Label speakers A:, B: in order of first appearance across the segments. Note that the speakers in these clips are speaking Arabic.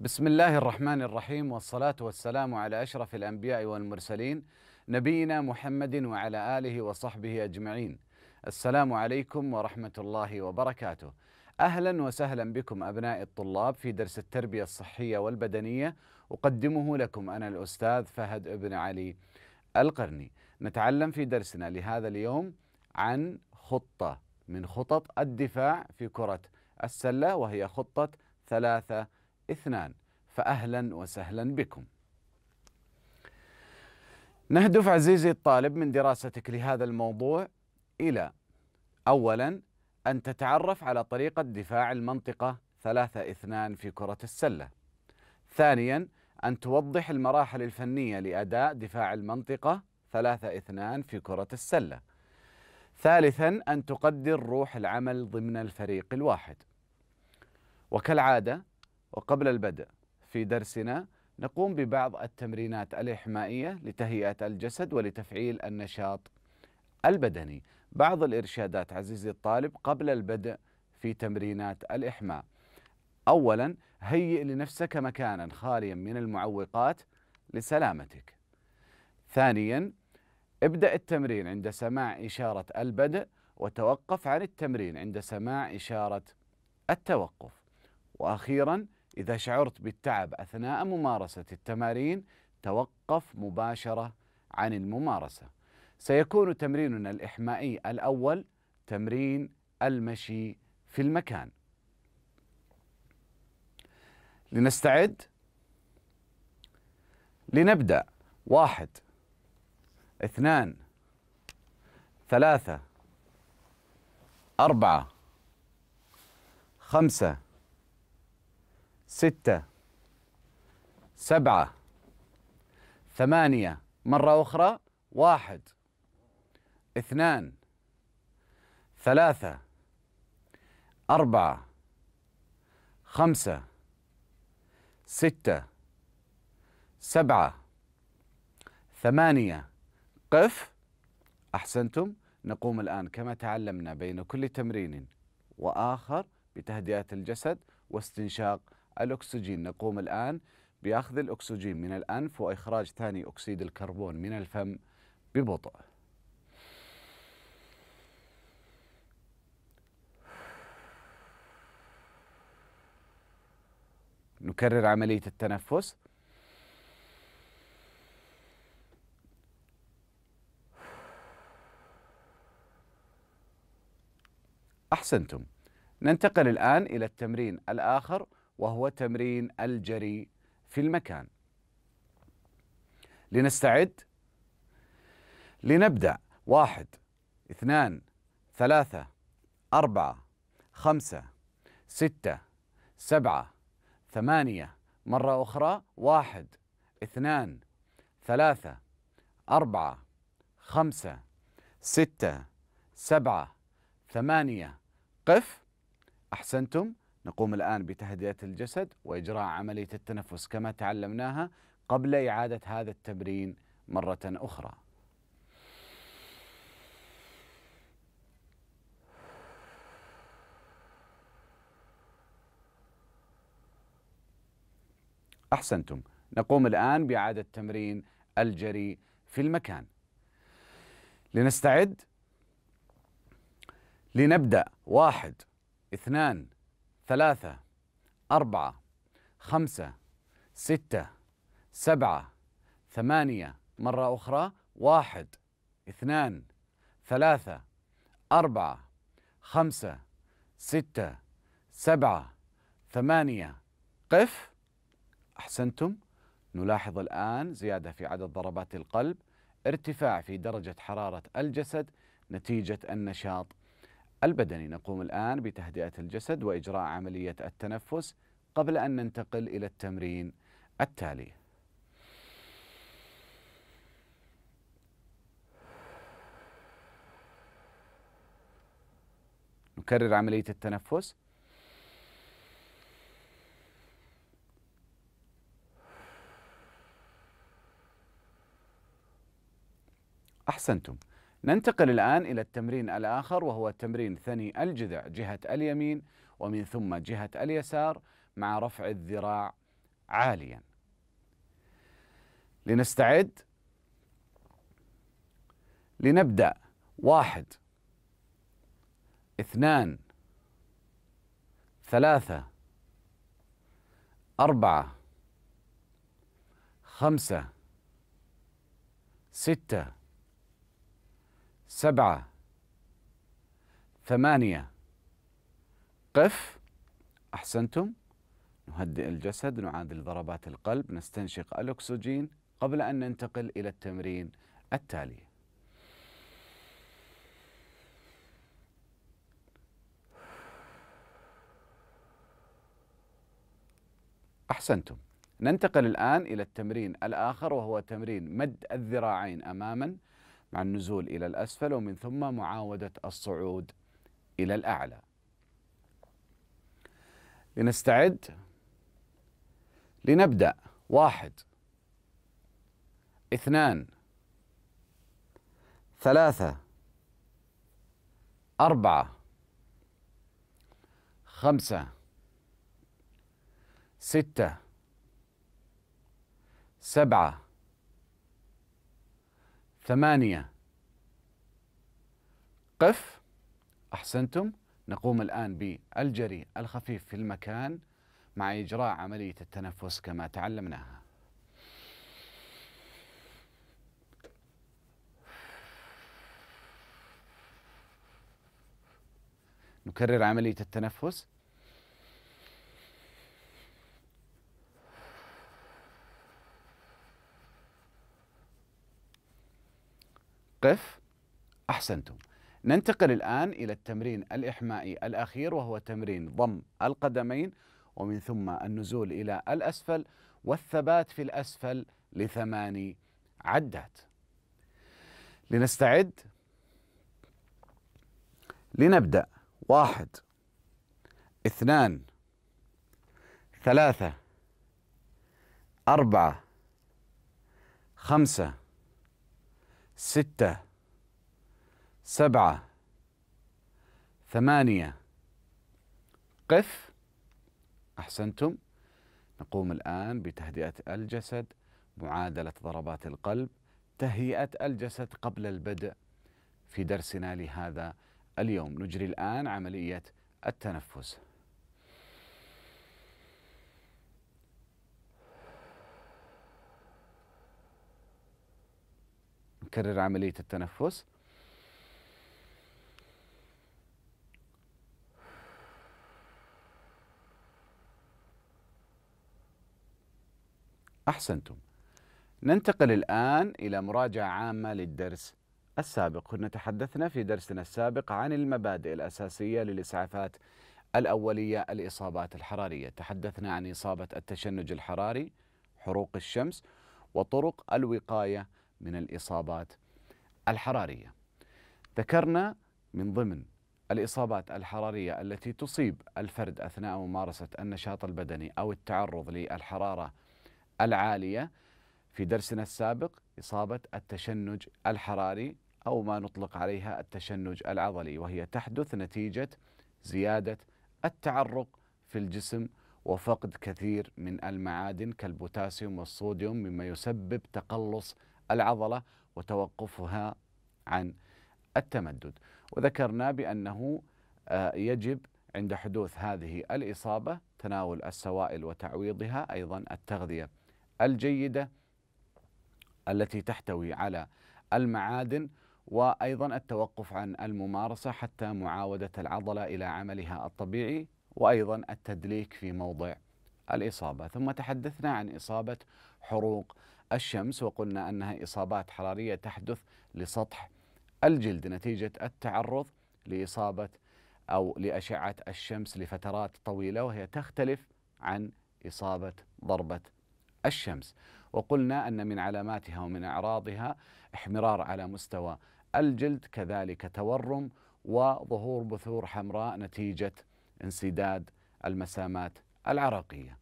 A: بسم الله الرحمن الرحيم والصلاة والسلام على أشرف الأنبياء والمرسلين نبينا محمد وعلى آله وصحبه أجمعين. السلام عليكم ورحمة الله وبركاته. أهلا وسهلا بكم أبناء الطلاب في درس التربية الصحية والبدنية أقدمه لكم أنا الأستاذ فهد ابن علي القرني. نتعلم في درسنا لهذا اليوم عن خطة من خطط الدفاع في كرة السلة وهي خطة ثلاثة اثنان فأهلا وسهلا بكم نهدف عزيزي الطالب من دراستك لهذا الموضوع إلى أولا أن تتعرف على طريقة دفاع المنطقة ثلاثة اثنان في كرة السلة ثانيا أن توضح المراحل الفنية لأداء دفاع المنطقة ثلاثة اثنان في كرة السلة ثالثا أن تقدر روح العمل ضمن الفريق الواحد وكالعادة وقبل البدء في درسنا نقوم ببعض التمرينات الإحمائية لتهيئة الجسد ولتفعيل النشاط البدني بعض الإرشادات عزيزي الطالب قبل البدء في تمرينات الإحماء أولا هيئ لنفسك مكانا خاليا من المعوقات لسلامتك ثانيا ابدأ التمرين عند سماع إشارة البدء وتوقف عن التمرين عند سماع إشارة التوقف وأخيرا إذا شعرت بالتعب أثناء ممارسة التمارين توقف مباشرة عن الممارسة سيكون تمريننا الإحمائي الأول تمرين المشي في المكان لنستعد لنبدأ واحد اثنان ثلاثة أربعة خمسة ستة سبعة ثمانية مرة أخرى واحد اثنان ثلاثة أربعة خمسة ستة سبعة ثمانية قف أحسنتم نقوم الآن كما تعلمنا بين كل تمرين وآخر بتهدئة الجسد واستنشاق الأكسجين نقوم الآن بأخذ الأكسجين من الأنف وإخراج ثاني أكسيد الكربون من الفم ببطء نكرر عملية التنفس أحسنتم ننتقل الآن إلى التمرين الآخر وهو تمرين الجري في المكان لنستعد لنبدأ واحد اثنان ثلاثة أربعة خمسة ستة سبعة ثمانية مرة أخرى واحد اثنان ثلاثة أربعة خمسة ستة سبعة ثمانية قف أحسنتم نقوم الآن بتهدئة الجسد وإجراء عملية التنفس كما تعلمناها قبل إعادة هذا التمرين مرة أخرى أحسنتم نقوم الآن بإعادة تمرين الجري في المكان لنستعد لنبدأ واحد اثنان ثلاثة أربعة خمسة ستة سبعة ثمانية مرة أخرى واحد اثنان ثلاثة أربعة خمسة ستة سبعة ثمانية قف أحسنتم نلاحظ الآن زيادة في عدد ضربات القلب ارتفاع في درجة حرارة الجسد نتيجة النشاط البدني نقوم الآن بتهدئة الجسد وإجراء عملية التنفس قبل أن ننتقل إلى التمرين التالي نكرر عملية التنفس أحسنتم ننتقل الآن إلى التمرين الآخر وهو تمرين ثني الجذع جهة اليمين ومن ثم جهة اليسار مع رفع الذراع عاليا لنستعد لنبدأ واحد اثنان ثلاثة أربعة خمسة ستة سبعة ثمانية قف أحسنتم نهدئ الجسد نعادل ضربات القلب نستنشق الأكسجين قبل أن ننتقل إلى التمرين التالي أحسنتم ننتقل الآن إلى التمرين الآخر وهو تمرين مد الذراعين أماماً مع النزول إلى الأسفل ومن ثم معاودة الصعود إلى الأعلى لنستعد لنبدأ واحد اثنان ثلاثة أربعة خمسة ستة سبعة ثمانية قف أحسنتم نقوم الآن بالجري الخفيف في المكان مع إجراء عملية التنفس كما تعلمناها نكرر عملية التنفس الموقف أحسنتم ننتقل الآن إلى التمرين الإحمائي الأخير وهو تمرين ضم القدمين ومن ثم النزول إلى الأسفل والثبات في الأسفل لثماني عدات لنستعد لنبدأ واحد اثنان ثلاثة أربعة خمسة ستة سبعة ثمانية قف أحسنتم نقوم الآن بتهدئة الجسد معادلة ضربات القلب تهيئة الجسد قبل البدء في درسنا لهذا اليوم نجري الآن عملية التنفس نكرر عملية التنفس أحسنتم ننتقل الآن إلى مراجعة عامة للدرس السابق كنا تحدثنا في درسنا السابق عن المبادئ الأساسية للإسعافات الأولية الإصابات الحرارية تحدثنا عن إصابة التشنج الحراري حروق الشمس وطرق الوقاية من الإصابات الحرارية ذكرنا من ضمن الإصابات الحرارية التي تصيب الفرد أثناء ممارسة النشاط البدني أو التعرض للحرارة العالية في درسنا السابق إصابة التشنج الحراري أو ما نطلق عليها التشنج العضلي وهي تحدث نتيجة زيادة التعرق في الجسم وفقد كثير من المعادن كالبوتاسيوم والصوديوم مما يسبب تقلص العضله وتوقفها عن التمدد وذكرنا بانه آه، يجب عند حدوث هذه الاصابه تناول السوائل وتعويضها ايضا التغذيه الجيده التي تحتوي على المعادن وايضا التوقف عن الممارسه حتى معاوده العضله الى عملها الطبيعي وايضا التدليك في موضع الاصابه ثم تحدثنا عن اصابه حروق الشمس وقلنا انها اصابات حراريه تحدث لسطح الجلد نتيجه التعرض لاصابه او لاشعه الشمس لفترات طويله وهي تختلف عن اصابه ضربه الشمس وقلنا ان من علاماتها ومن اعراضها احمرار على مستوى الجلد كذلك تورم وظهور بثور حمراء نتيجه انسداد المسامات العرقيه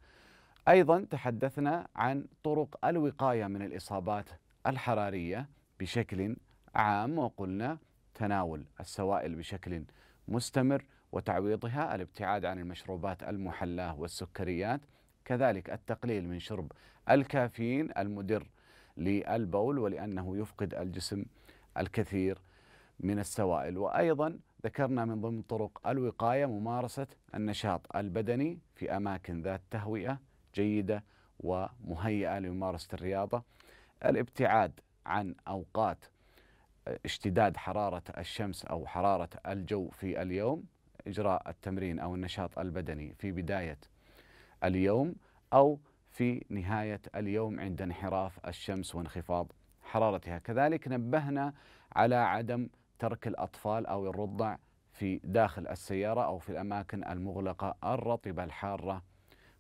A: ايضا تحدثنا عن طرق الوقايه من الاصابات الحراريه بشكل عام وقلنا تناول السوائل بشكل مستمر وتعويضها الابتعاد عن المشروبات المحلاه والسكريات كذلك التقليل من شرب الكافيين المدر للبول ولانه يفقد الجسم الكثير من السوائل وايضا ذكرنا من ضمن طرق الوقايه ممارسه النشاط البدني في اماكن ذات تهوئه جيدة ومهيئة لممارسة الرياضة الابتعاد عن أوقات اشتداد حرارة الشمس أو حرارة الجو في اليوم إجراء التمرين أو النشاط البدني في بداية اليوم أو في نهاية اليوم عند انحراف الشمس وانخفاض حرارتها كذلك نبهنا على عدم ترك الأطفال أو الرضع في داخل السيارة أو في الأماكن المغلقة الرطبة الحارة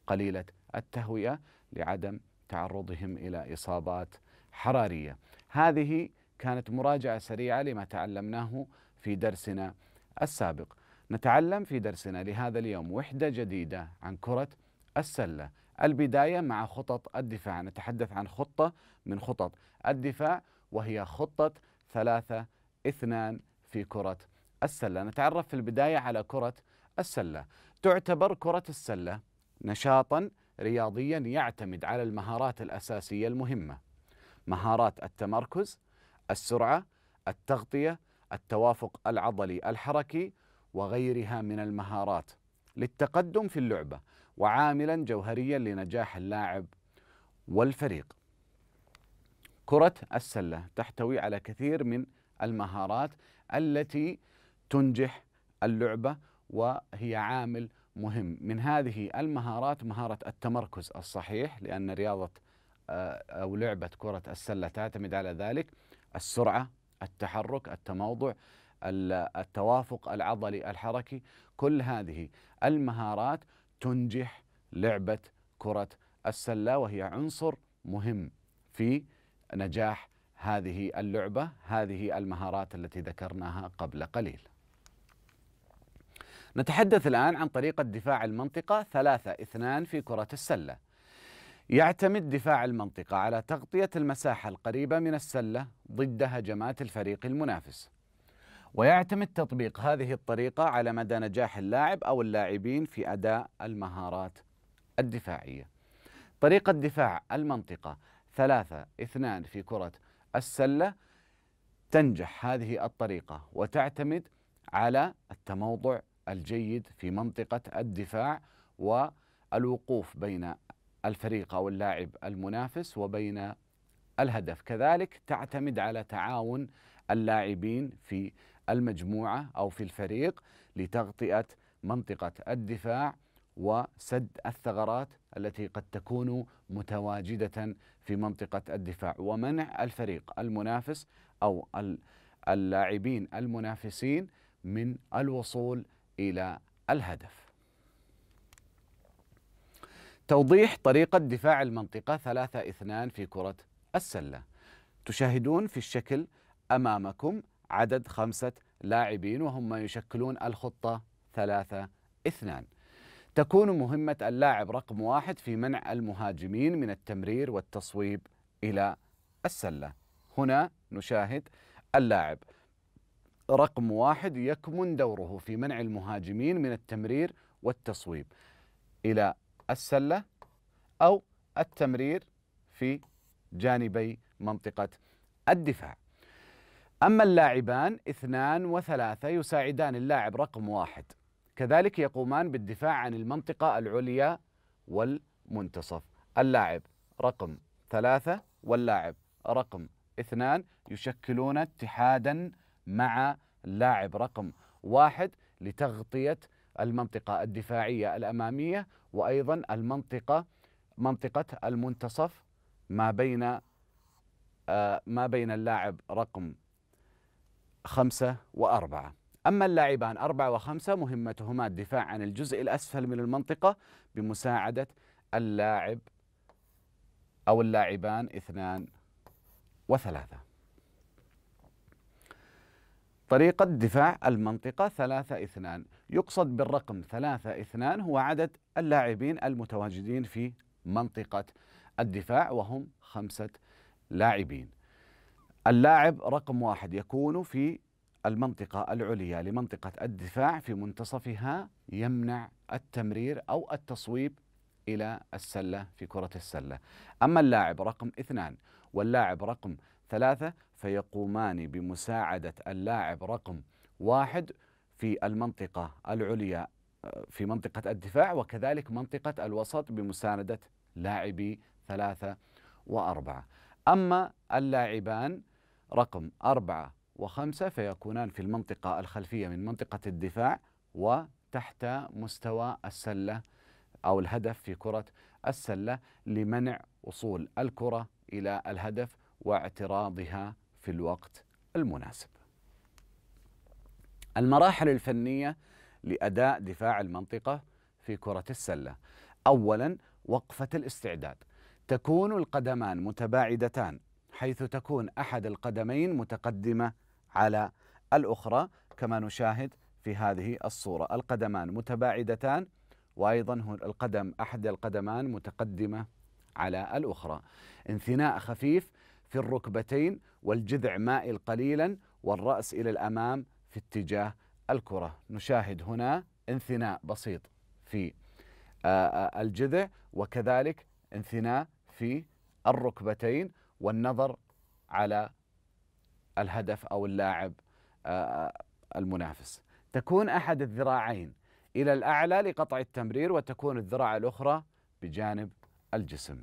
A: قليلة التهوئه لعدم تعرضهم الى اصابات حراريه. هذه كانت مراجعه سريعه لما تعلمناه في درسنا السابق. نتعلم في درسنا لهذا اليوم وحده جديده عن كره السله. البدايه مع خطط الدفاع، نتحدث عن خطه من خطط الدفاع وهي خطه ثلاثه اثنان في كره السله. نتعرف في البدايه على كره السله. تعتبر كره السله نشاطا رياضيا يعتمد على المهارات الاساسيه المهمه مهارات التمركز السرعه التغطيه التوافق العضلي الحركي وغيرها من المهارات للتقدم في اللعبه وعاملا جوهريا لنجاح اللاعب والفريق كره السله تحتوي على كثير من المهارات التي تنجح اللعبه وهي عامل مهم من هذه المهارات مهارة التمركز الصحيح لأن رياضة آه، أو لعبة كرة السلة تعتمد على ذلك السرعة التحرك التموضع التوافق العضلي الحركي كل هذه المهارات تنجح لعبة كرة السلة وهي عنصر مهم في نجاح هذه اللعبة هذه المهارات التي ذكرناها قبل قليل نتحدث الآن عن طريقة دفاع المنطقة ثلاثة اثنان في كرة السلة يعتمد دفاع المنطقة على تغطية المساحة القريبة من السلة ضد هجمات الفريق المنافس ويعتمد تطبيق هذه الطريقة على مدى نجاح اللاعب أو اللاعبين في أداء المهارات الدفاعية طريقة دفاع المنطقة ثلاثة اثنان في كرة السلة تنجح هذه الطريقة وتعتمد على التموضع الجيد في منطقة الدفاع والوقوف بين الفريق أو اللاعب المنافس وبين الهدف كذلك تعتمد على تعاون اللاعبين في المجموعة أو في الفريق لتغطئة منطقة الدفاع وسد الثغرات التي قد تكون متواجدة في منطقة الدفاع ومنع الفريق المنافس أو اللاعبين المنافسين من الوصول إلى الهدف توضيح طريقة دفاع المنطقة ثلاثة اثنان في كرة السلة تشاهدون في الشكل أمامكم عدد خمسة لاعبين وهم يشكلون الخطة ثلاثة اثنان تكون مهمة اللاعب رقم واحد في منع المهاجمين من التمرير والتصويب إلى السلة هنا نشاهد اللاعب رقم واحد يكمن دوره في منع المهاجمين من التمرير والتصويب إلى السلة أو التمرير في جانبي منطقة الدفاع أما اللاعبان اثنان وثلاثة يساعدان اللاعب رقم واحد كذلك يقومان بالدفاع عن المنطقة العليا والمنتصف اللاعب رقم ثلاثة واللاعب رقم اثنان يشكلون اتحادا مع اللاعب رقم واحد لتغطية المنطقة الدفاعية الأمامية وأيضا المنطقة منطقة المنتصف ما بين آه، ما بين اللاعب رقم خمسة وأربعة أما اللاعبان أربعة وخمسة مهمتهما الدفاع عن الجزء الأسفل من المنطقة بمساعدة اللاعب أو اللاعبان اثنان وثلاثة طريقة دفاع المنطقة ثلاثة اثنان يقصد بالرقم ثلاثة اثنان هو عدد اللاعبين المتواجدين في منطقة الدفاع وهم خمسة لاعبين اللاعب رقم واحد يكون في المنطقة العليا لمنطقة الدفاع في منتصفها يمنع التمرير أو التصويب إلى السلة في كرة السلة أما اللاعب رقم اثنان واللاعب رقم ثلاثة فيقومان بمساعدة اللاعب رقم واحد في المنطقة العليا في منطقة الدفاع وكذلك منطقة الوسط بمساندة لاعبي ثلاثة وأربعة أما اللاعبان رقم أربعة وخمسة فيكونان في المنطقة الخلفية من منطقة الدفاع وتحت مستوى السلة أو الهدف في كرة السلة لمنع وصول الكرة إلى الهدف واعتراضها في الوقت المناسب. المراحل الفنيه لاداء دفاع المنطقه في كره السله. اولا وقفه الاستعداد. تكون القدمان متباعدتان حيث تكون احد القدمين متقدمه على الاخرى كما نشاهد في هذه الصوره، القدمان متباعدتان وايضا القدم احد القدمان متقدمه على الاخرى. انثناء خفيف في الركبتين والجذع مائل قليلا والرأس إلى الأمام في اتجاه الكرة نشاهد هنا انثناء بسيط في آه، آه، الجذع وكذلك انثناء في الركبتين والنظر على الهدف أو اللاعب آه، المنافس تكون أحد الذراعين إلى الأعلى لقطع التمرير وتكون الذراع الأخرى بجانب الجسم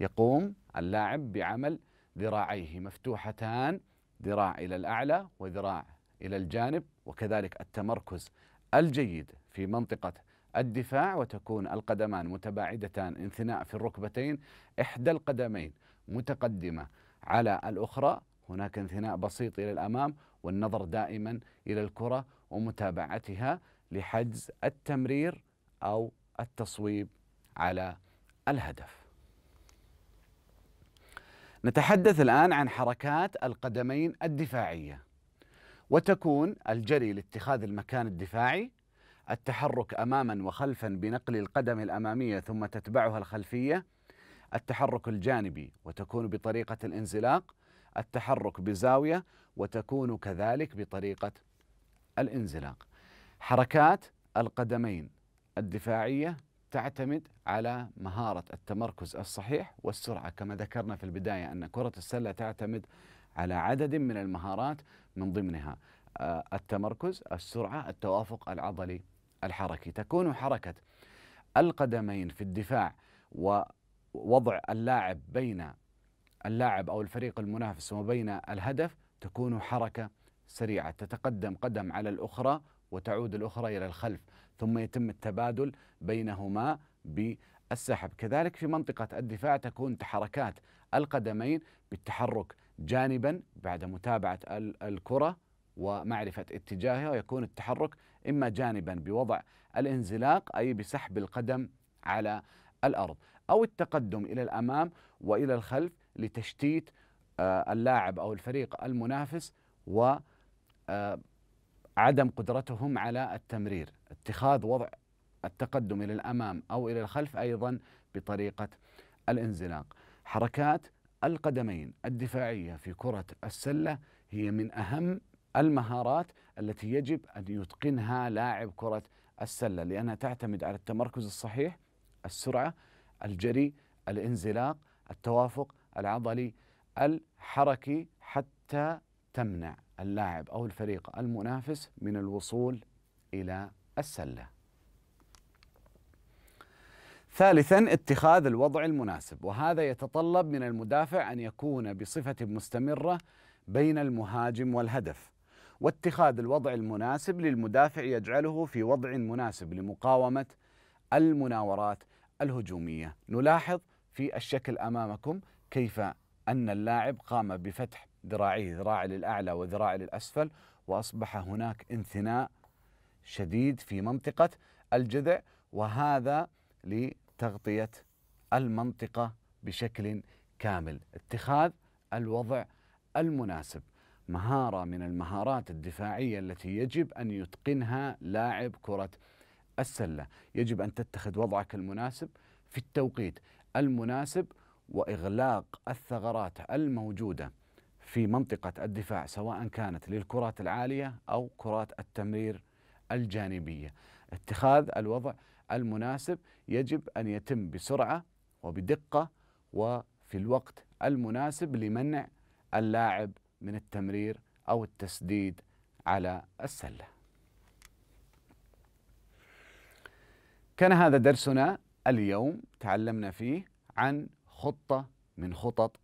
A: يقوم اللاعب بعمل ذراعيه مفتوحتان ذراع إلى الأعلى وذراع إلى الجانب وكذلك التمركز الجيد في منطقة الدفاع وتكون القدمان متباعدتان انثناء في الركبتين إحدى القدمين متقدمة على الأخرى هناك انثناء بسيط إلى الأمام والنظر دائما إلى الكرة ومتابعتها لحجز التمرير أو التصويب على الهدف نتحدث الآن عن حركات القدمين الدفاعية وتكون الجري لاتخاذ المكان الدفاعي التحرك أماما وخلفا بنقل القدم الأمامية ثم تتبعها الخلفية التحرك الجانبي وتكون بطريقة الانزلاق التحرك بزاوية وتكون كذلك بطريقة الانزلاق حركات القدمين الدفاعية تعتمد على مهارة التمركز الصحيح والسرعة كما ذكرنا في البداية أن كرة السلة تعتمد على عدد من المهارات من ضمنها آه، التمركز، السرعة، التوافق العضلي الحركي، تكون حركة القدمين في الدفاع ووضع اللاعب بين اللاعب او الفريق المنافس وبين الهدف تكون حركه سريعه تتقدم قدم على الاخرى وتعود الأخرى إلى الخلف ثم يتم التبادل بينهما بالسحب كذلك في منطقة الدفاع تكون تحركات القدمين بالتحرك جانبا بعد متابعة الكرة ومعرفة اتجاهها ويكون التحرك إما جانبا بوضع الانزلاق أي بسحب القدم على الأرض أو التقدم إلى الأمام وإلى الخلف لتشتيت آه، اللاعب أو الفريق المنافس و آه، عدم قدرتهم على التمرير اتخاذ وضع التقدم الى الامام او الى الخلف ايضا بطريقه الانزلاق حركات القدمين الدفاعيه في كره السله هي من اهم المهارات التي يجب ان يتقنها لاعب كره السله لانها تعتمد على التمركز الصحيح السرعه الجري الانزلاق التوافق العضلي الحركي حتى تمنع اللاعب أو الفريق المنافس من الوصول إلى السلة ثالثا اتخاذ الوضع المناسب وهذا يتطلب من المدافع أن يكون بصفة مستمرة بين المهاجم والهدف واتخاذ الوضع المناسب للمدافع يجعله في وضع مناسب لمقاومة المناورات الهجومية نلاحظ في الشكل أمامكم كيف أن اللاعب قام بفتح ذراعيه ذراع للأعلى وذراع للأسفل وأصبح هناك انثناء شديد في منطقة الجذع وهذا لتغطية المنطقة بشكل كامل اتخاذ الوضع المناسب مهارة من المهارات الدفاعية التي يجب أن يتقنها لاعب كرة السلة يجب أن تتخذ وضعك المناسب في التوقيت المناسب وإغلاق الثغرات الموجودة في منطقة الدفاع سواء كانت للكرات العالية أو كرات التمرير الجانبية اتخاذ الوضع المناسب يجب أن يتم بسرعة وبدقة وفي الوقت المناسب لمنع اللاعب من التمرير أو التسديد على السلة كان هذا درسنا اليوم تعلمنا فيه عن خطة من خطط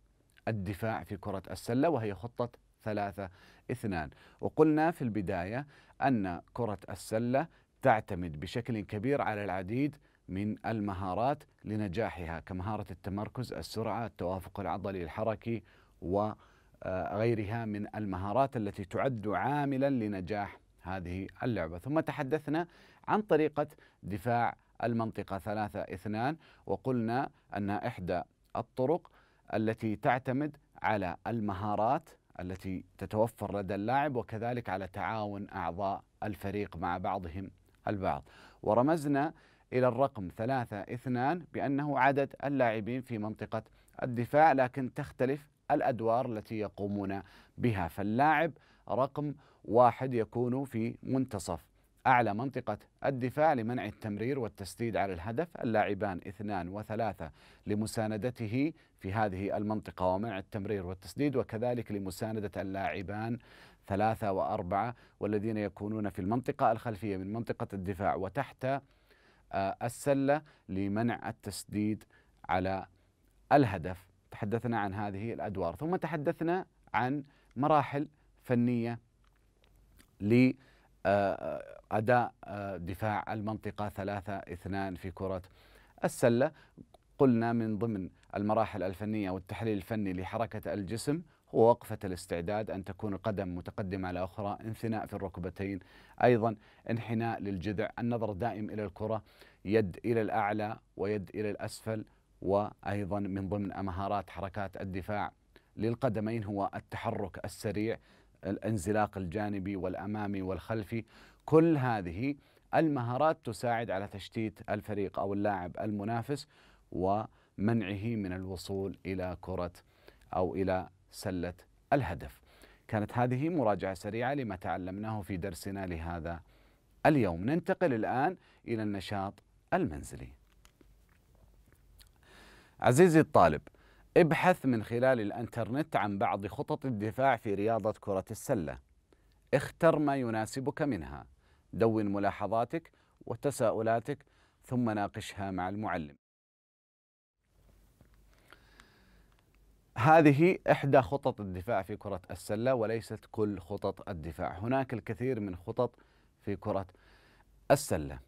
A: الدفاع في كرة السلة وهي خطة ثلاثة اثنان وقلنا في البداية أن كرة السلة تعتمد بشكل كبير على العديد من المهارات لنجاحها كمهارة التمركز السرعة التوافق العضلي الحركي وغيرها آه، من المهارات التي تعد عاملا لنجاح هذه اللعبة ثم تحدثنا عن طريقة دفاع المنطقة ثلاثة اثنان وقلنا أن إحدى الطرق التي تعتمد على المهارات التي تتوفر لدى اللاعب وكذلك على تعاون أعضاء الفريق مع بعضهم البعض ورمزنا إلى الرقم ثلاثة اثنان بأنه عدد اللاعبين في منطقة الدفاع لكن تختلف الأدوار التي يقومون بها فاللاعب رقم واحد يكون في منتصف أعلى منطقة الدفاع لمنع التمرير والتسديد على الهدف اللاعبان اثنان وثلاثة لمساندته في هذه المنطقة ومنع التمرير والتسديد وكذلك لمساندة اللاعبان ثلاثة وأربعة والذين يكونون في المنطقة الخلفية من منطقة الدفاع وتحت آه، السلة لمنع التسديد على الهدف تحدثنا عن هذه الأدوار ثم تحدثنا عن مراحل فنية ل آه، آه، أداء آه، دفاع المنطقة ثلاثة اثنان في كرة السلة قلنا من ضمن المراحل الفنية والتحليل الفني لحركة الجسم هو وقفة الاستعداد أن تكون القدم متقدمة على أخرى انثناء في الركبتين أيضا انحناء للجذع النظر دائم إلى الكرة يد إلى الأعلى ويد إلى الأسفل وأيضا من ضمن مهارات حركات الدفاع للقدمين هو التحرك السريع الانزلاق الجانبي والأمامي والخلفي كل هذه المهارات تساعد على تشتيت الفريق او اللاعب المنافس ومنعه من الوصول الى كره او الى سله الهدف. كانت هذه مراجعه سريعه لما تعلمناه في درسنا لهذا اليوم. ننتقل الان الى النشاط المنزلي. عزيزي الطالب ابحث من خلال الانترنت عن بعض خطط الدفاع في رياضه كره السله. اختر ما يناسبك منها. دون ملاحظاتك وتساؤلاتك ثم ناقشها مع المعلم هذه إحدى خطط الدفاع في كرة السلة وليست كل خطط الدفاع هناك الكثير من خطط في كرة السلة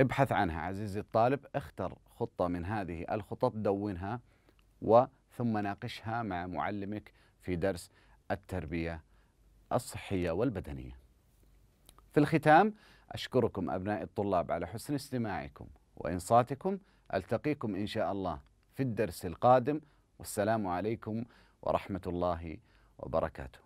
A: ابحث عنها عزيزي الطالب اختر خطة من هذه الخطط دونها وثم ناقشها مع معلمك في درس التربية الصحية والبدنية في الختام أشكركم أبناء الطلاب على حسن استماعكم وإنصاتكم ألتقيكم إن شاء الله في الدرس القادم والسلام عليكم ورحمة الله وبركاته